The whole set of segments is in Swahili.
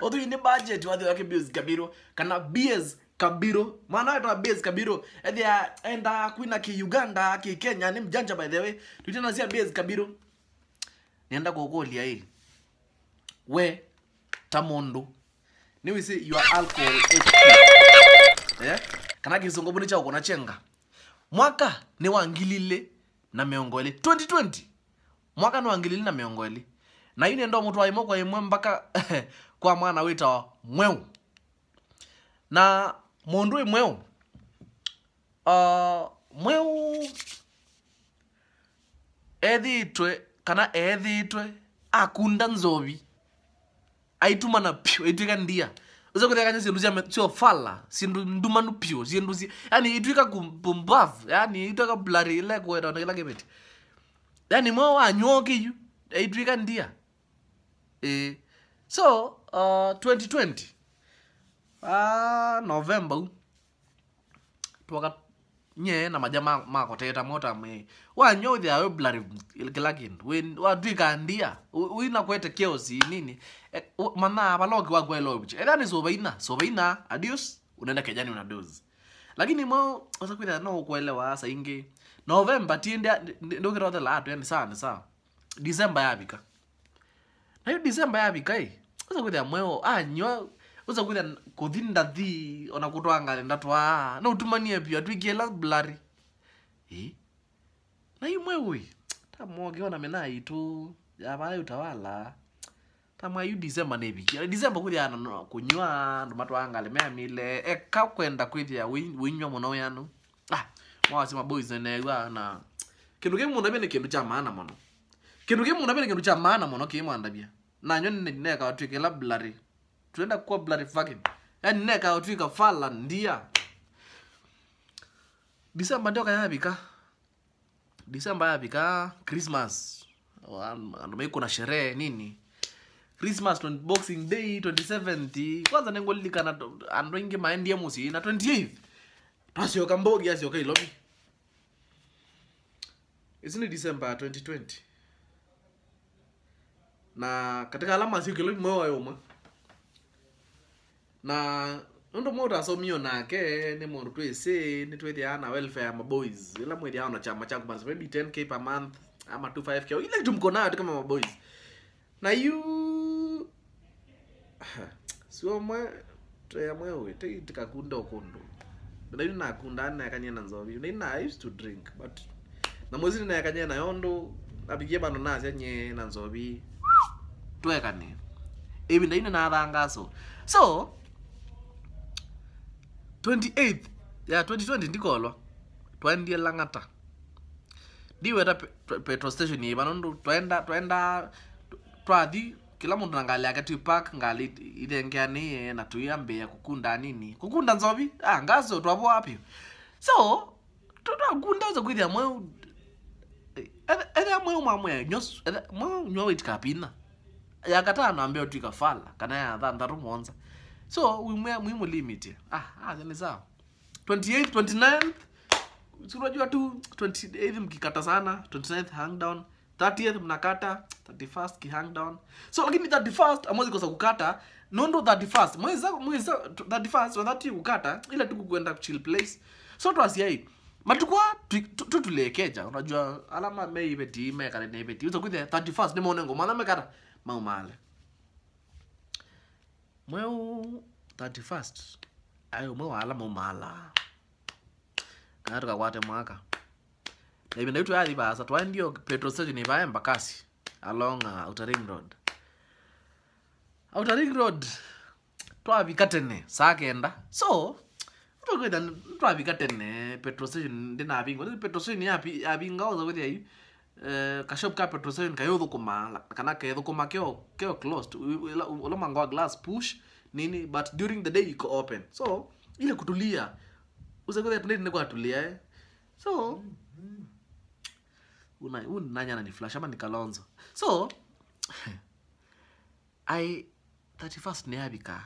othu ini budget wathu yake bills kabiro kana beers kabiro maana ta beers kabiro ethia enda kuina ki uganda ki kenya ni mjanja by the way tutena sia beers kabiro nienda kuokolia hili we ta mundu niwisi your alcohol eh kana kisongo buni chao kuna chenga mwaka ni wa ngilile na miongo ili 2020 mwaka ni wa ngilile na miongo ili na yine ndo wa imo kwa imwe mbaka kwa mwana wita wa mweu na mundu imweu uh, mweu ah, itwe kana edhi itwe akunda nzovi aitumana pyu aitwika ndia uzakutekanya zinthu ziofala zinthu ndumanu nupio zinthu zi yani itwika kumbavu yani itwika blari lekuweta kila pete yani mwa wanyokiyu itwika ndiya e. so uh, 2020 pa uh, novemba twaka nye na maja makoteta mota me wanyodhya weblari kilakindu watwikandia wina kwete keosi nini e, mana valogi wakwa eloviche ethani sovaina sovaina adios unaenda kejani una dozi lakini mo wasakwitha no ukuelewa asa ingi novemba ti ndukirothela atu yani saa ni saa disemba yavika nayo disemba yavika i eh. wasakwitha mweo anywa ah, uza kwithia kuthi ndathi ona kutwangale ndatwaa ah, na utumanie pio atwikie la blari e? na imwe ui tamoge ona mena itu yavala utawala tamwayu disemba nevikia disemba kwithia no kunywa andu matwangale meamile eka kwenda kwithia winywa muno yanu ah boys maboys neegwa na kindu ki mundu ni kindu cha maana muno kindu ki mundu ni kindu cha maana andabia na nyone mwandabia nanyo ninekawa twikila blari tuenda kuwa bloody fucking yani neka otwika fala ndia December ndio kayabika December yabika Christmas andomaiko na sherehe nini Christmas Boxing Day 2070 kwanza nengo na ando ingi maendi ya musi na 28 yoka mbogi asioka ilobi isini December 2020 na katika alama siku ilobi moyo wayoma na undu mundu asomio nake ni mundu twisi ni twithiaa na welfare ma boys ila mwithiaa na chama cha manzi maybe 10k per month ama 25k ila ile mko nayo kama ma boys na you sio mwe twa mwe wete kunda okundu na yu kunda na yakanye na nzobi na ina i used to drink but na mwezi na yakanye na yondu abigie bano na zenye na nzovi twekane ebi na ina na thangaso so 28 ya 2020 ndikolwa twandiye lang'ata ndiweta petrol station yipa nondu twenda twenda twathi kila mundu nangaliake twipak ngali itengea niye na twiyambia kukunda nini kukunda nzovi ah ngazo twavo wapi so twakunda uza kwithia eh, mwe ethea mwe mwamwe nyos mwe nyowaitikapina yakatano ambeo twika fala kana ya thantharu monza so muhimu limit ah, ah, ni sawa 28 29 th unajua tu 28 th mkikata sana 29 th hang down 30th mnakata 31st ki hang down so lakini 31st amwezi kosa kukata nondo 31st mwezi mwezi 31st wakati kukata ila tu kuenda chill place so tu twasiai matukwa tutulekeja unajua alama mei mei kare karene iveti uza kwithe 31st nimonengo mwana mekata maumale mweo 31st ayo mweo wala mumala kana tukakwate mwaka nepinda itu yathi pasa twaendio petrol station ipaya mbakasi along uh, outer ring road outer ring road twavika tene saa kenda so utokita twavika tene petrol station ndinapinga petrol station yapingauza kuti ayi Eh, kashop ka petrosation kayothukuma like, kana kethukuma keo keo closed ula mlango glass push nini but during the day iko open so ile kutulia usekuthe plate niko atulia eh? so mm-hmm. una unanya na ni flash ama ni kalonzo so i 31st ni abika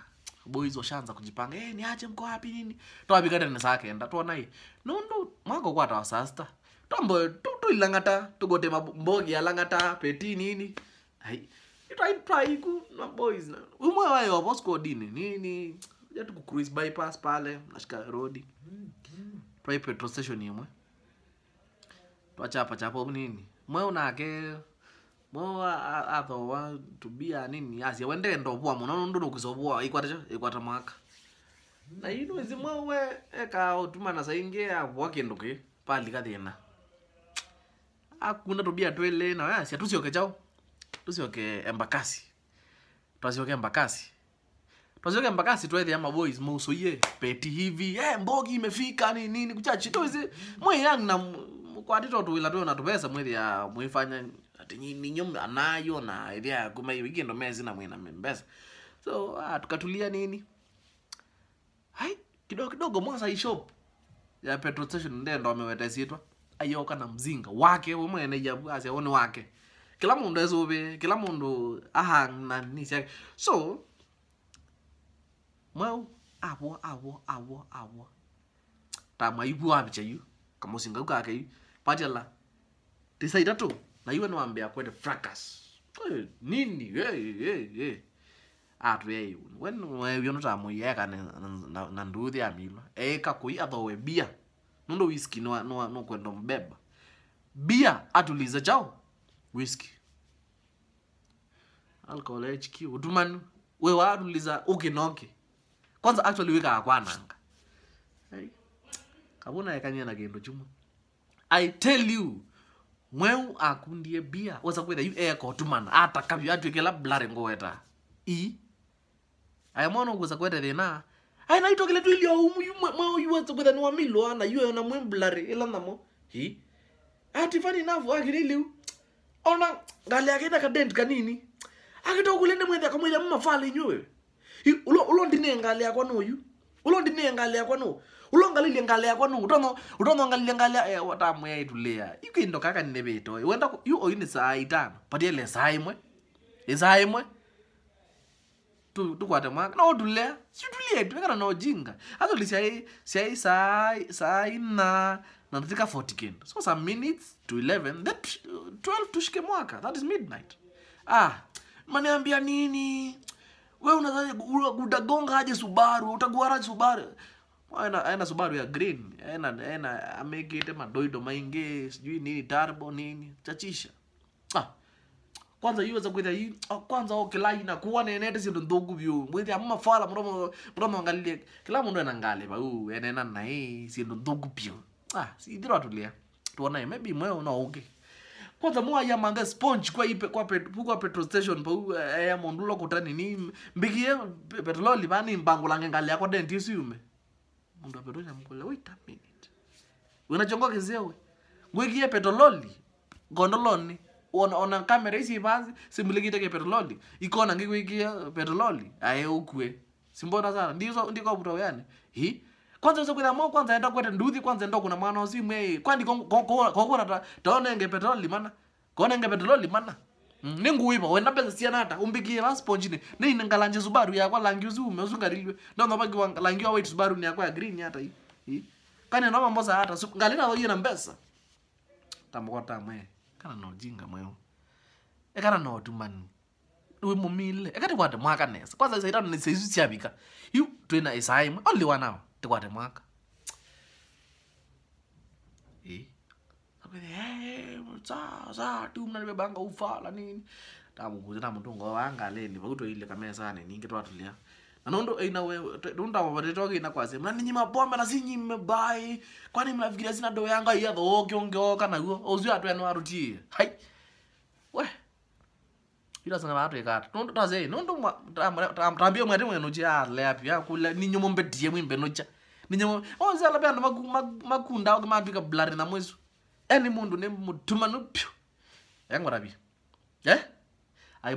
boys washaanza kujipanga eh hey, niache mko wapi nini tena twabikatene sakenda twanai nondo mwako kwata wasasta tombo tutu ilangata tugote mbogi alangata peti nini hai itraitraiku na boys na umwe wayo wavoskodini nini jatu cruise bypass pale nashika rodi try petrol station imwe twachapa chapo nini mwe unake mwe athowa tubia nini asia wendee ndovua muno ndu nukuzovua ikwata ikwata mwaka na inu we eka utumana saingi avua kindu ki palikathina hakuna tobia twelena yasi atusioke chao tusioke embakasi twasioke embakasi twasioke embakasi twethe ama boys ye peti hivi eh mbogi imefika ni nini kuchachi tuzi mwe yang na kwatito tuwila tuyo na tupesa mwethi ya mwifanya ati ninyo anayo na ilia kuma wiki ndo mezi na mwina mbesa so ah, tukatulia nini hai kidogo kidogo mwasa ishop ya petrol station ndendo amewetesitwa ayoka na mzinga wake we umwene jabwasi aone wake kila mundu ezube kila mundu ahanani chake so mwau abo abo abo abo tamwaibu wapicha yu kamusinga ukake yu patela tisa itatu na iwe wambe kwende fracas hey, nini hey, hey, hey. atu yeiuni weni wevyonutamuyeeka na nduthi amilwa eika kui athowe bia nondo whisky no, no, no kwenda mbeba bia atuliza chao whisky alcohol hq utumani we wa watuliza ukinoke kwanza actually wika akwananga kabona yakanyana kendo chumwe i tell you mweu akundie bia wasa kwitha yu kwa tumana ata kabyo atwikela blare ngoweta i ayamwana ukuza kwete thina anaitokele tu ili aumu mwao yuwatse kwethani na milo ana yuwe ona mwimblari ila namo hi ati fani navu akiri liu ona ngale akaita kadent kanini akitokule ndi mwethe akamwithia mumafala inywe wewe ulo ulo ndine ngale yakwa yu ulo ndine ngale yakwa no ulo ngalilie ngale yakwa no utono utono ngalilie ngale ya wata mwe ya itulia ikindo kaka ninebito wenda yu oyini saa itano patie le saa imwe isaa imwe tukwate mwaka notulia situlie tumekana na ujinga actually siai siai saa saa ina natafika 40 so some minutes to 11 then 12 tushike mwaka that is midnight ah maniambia nini we unadhani utagonga aje subaru utaguara subaru aena, aena subaru ya green aena, aena amekete madoido maingi sijui nini tarbo nini chachisha ah kwanza iweza kwita i oh, ah, kwanza o kilaina kuwana enete sindu vyo vyu mwithia mumafala muromo muromo angalie kila mundu enangale vau enena nai sindu nthuku pyu ah si atulia tulia tuonae maybe mweo no uke kwanza mwa ya manga sponge kwa ipe kwa pet, kwa petrol station pau eh, eh ya mundu lokuta nini mbikie petrol libani mbangulange ngali yako dentist yume mundu apetrol amkola wait a minute unachongokezea we ngwikie petrololi gondoloni ona kamera ici basi simligite ke petrololi ikona ngikwikia petrololi aye ukwe simbona sana ndizo ndiko buto yani hi kwanza uzo kwa mau kwanza enda kwete nduthi kwanza enda kuna mwana usimu eh kwani kokona ta taona nge petrololi mana kona nge petrololi mana mm. ninguipa wenda pesa siana hata umbikie passport ni ni ngalanje subaru ya kwa langi uzume uzungarilwe ndo ndo bagi langi wa white subaru ni ya kwa green hata hi kani ndo mambo hata ngalina hiyo na mbesa tamko tamwe eh ekana no jinga mweu ekana no dumani wimumile eka tikwate mwaka nesa kwanza isaitano ni seisu syavika yu twina isaimwe oliwa nawo tikwate mwaka e sa tumna nivebanga ufala nini tamukuze tamutungo wangaleli vakutwaile kamesane ningi twatulia anondo inawe eh, mna na si kwani do tho oke hai we ila watu nondo nondo tambio cha ya kula ninyo mombe die ninyo ala makunda na eni mundu ne mutuma no rabi eh ai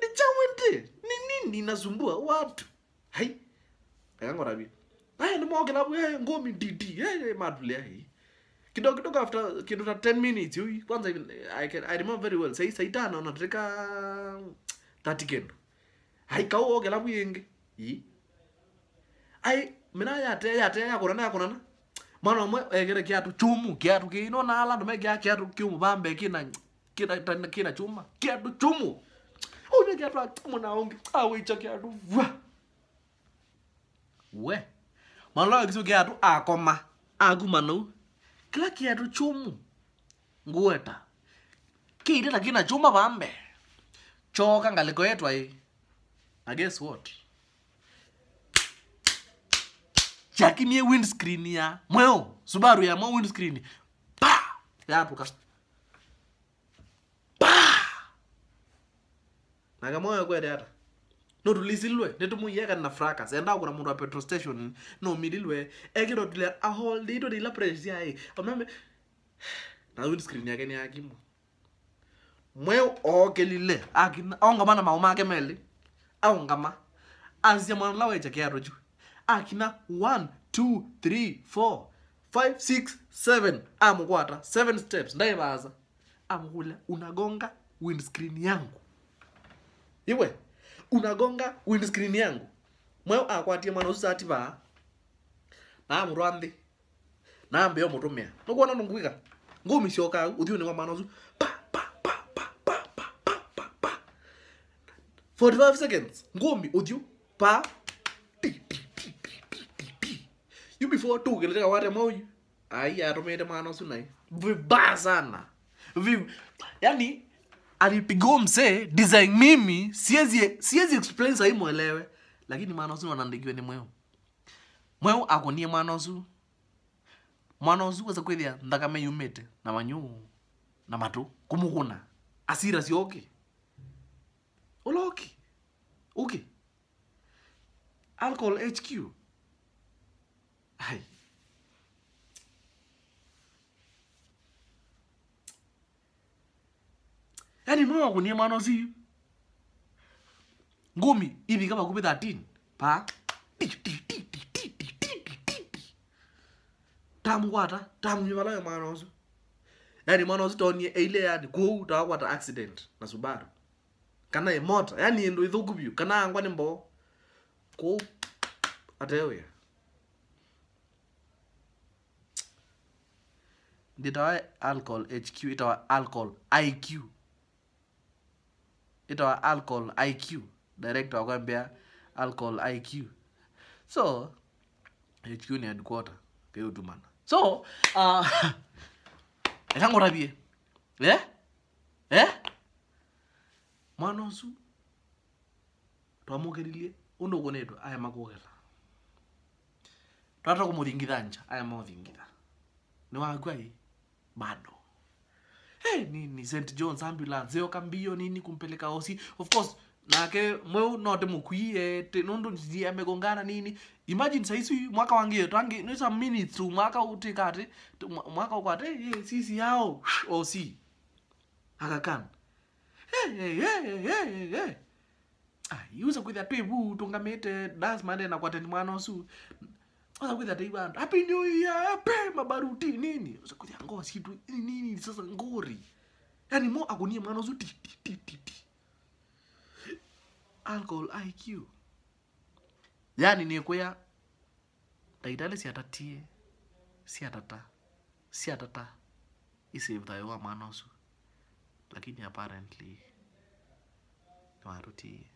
ni chawende ni nini inasumbua watu hai akangorabia haya ni mwoge labu hey, ngomi didi hey, madule hey. kidogo kidogo after kitu na 10 minutes hui kwanza I, can, I remember very well sai sai tano na treka 30 kendo hai kau oge labu yenge yi ai mina yate yate yakorana yakorana mwana omwe egere kiatu chumu kiatu kiino na alandu me kia kiatu kiumu bambe kina kina, kina chuma kiatu chumu uneketwa munaongi awe ah, ichoki atu vwa we manloyo kisuke atu akoma akumano kila kiatu chumu ngueta kiite lakini chuma pambe choka ngaliko yetu ai guess what chakimie windscreen ya mweo subaru ya mo windscreen pa na kama wewe kemoyo kwereeta notulisilwe netumuyieka na fracas enda kuna mtu wa petrol station no midilwe nomililwe ekirotile ahol dito dila pressure ai amame na screen yake ni akimo mwe okelile akina onga mana mauma ake meli au ngama anzia mwana lawe cha jake ju akina 1 2 3 4 5 6 7 amukwata 7 steps baza amukula unagonga windscreen yangu iwe unagonga windscreen yangu mweo akwatie mwana ucio ati baa na amurwa nthi na mbe omutumia nukwona nungwiga ngumi ciokaa uthiu wa mwana ucio pa pa pa pa pa pa pa pa pa 45 seconds ngumi uthiu pa you before tu tika wate mwau ai atumite mwana ucio nai vibaya sana Vib... yani alipigiwa mzee design mimi siezi siwezi explain sahi mwelewe, lakini mwanazu wanandigiwe ni mweu mweu akonie mwanazu mwanazu weza kwethia nthakame yumete na manyu na matu kumuguna asira sioke uloki uke alcohol HQ ai imoko mano zi. ngumi kama makumi 13 pa tamkwata tamnyumalayo mwana zi. yani mwana zi tonye eile yani kou tawakwata accident na subaru kana imota e yani indu e ithuku e vyu kana angwa ni mboo kou Ndi nditawa alcohol hq itawa alcohol iq itawa alcohol iq director wakwambia alcohol iq so hq ni headquarter keutumana so uh, etangotapie eh? eh? mwana osu twamukerilie undu ukunitwe aya makukela twatwa kumuthingithanja aya mothingitha ni wakwai bado hey, eh, nini st john's ambulance yoka mbio nini kumpeleka osi of course nake mweu note mukwie nundu njitie amekongana nini imagine sai saisi mwaka wangie twangi some minutes tu mwaka utikati mwaka ukwate hey, eh, sisi yao osi akakana hey, eh, hey, hey, hey, hey. hey. ah, yuza iusa kwithia twivu tungamite mane na kwateni mwana osu sasa with day band happy new year happy mabaruti nini usakuja ngoa si tu nini sasa ngori yani mo agonie mwana zu ti ti ti ti alcohol IQ yani ni kuya taitale si atatie si atata si atata isave thayo wa mwana usu lakini apparently marutie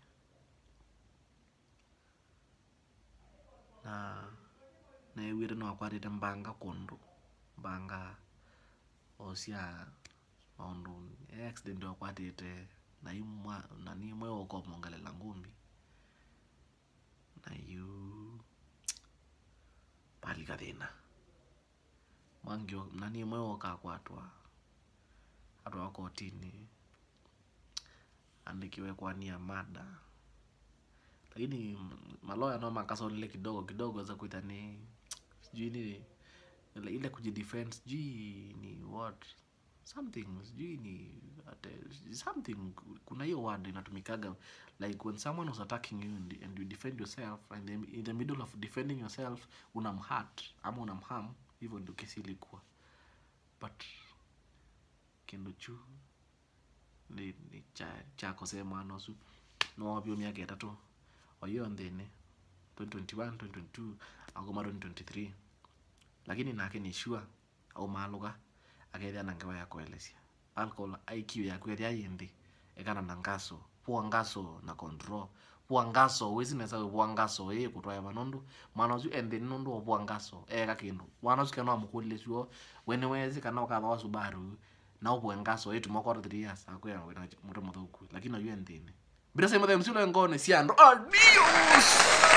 na naye wiri nowakwatire mbanga kundu mbanga osia maundu e accident wakwatite naimwa nani mwewo ukomongelela ngumbi nayu pali kathina mwangio nani mwewo ukakwatwa atwawa kotini andikiwe kwania mada lakini maloya no makasonile kidogo kidogo za kuita ni sijui ni ile kujidefend sijui ni what something sijui ni something kuna hiyo word inatumikaga like when someone was attacking you and, and you defend yourself and then in the middle of defending yourself unamhurt ama unamham hivyo ndio kesi ilikuwa but kinduchu ni, ni cha, chako sema nosu nowabyo myaka etatu oyo nthini 2021 2022 ako maron 23 lakini nake ni sure au maluga akethia na ngewa ya kuelesia alcohol IQ ya kwethia yindi ekana na ngaso pua ngaso na control pua ngaso wezi nesa pua ngaso e kutwaya vanondu mwana ucu ende nondu wa pua ngaso eka kindu mwana ucu kena wamukulile wene wezi kana ukava wa subaru na upue ngaso e tuma 3 years akwea wena mutu muthuku lakini oyu endini mbira saimathaimcio lengone cia andu adios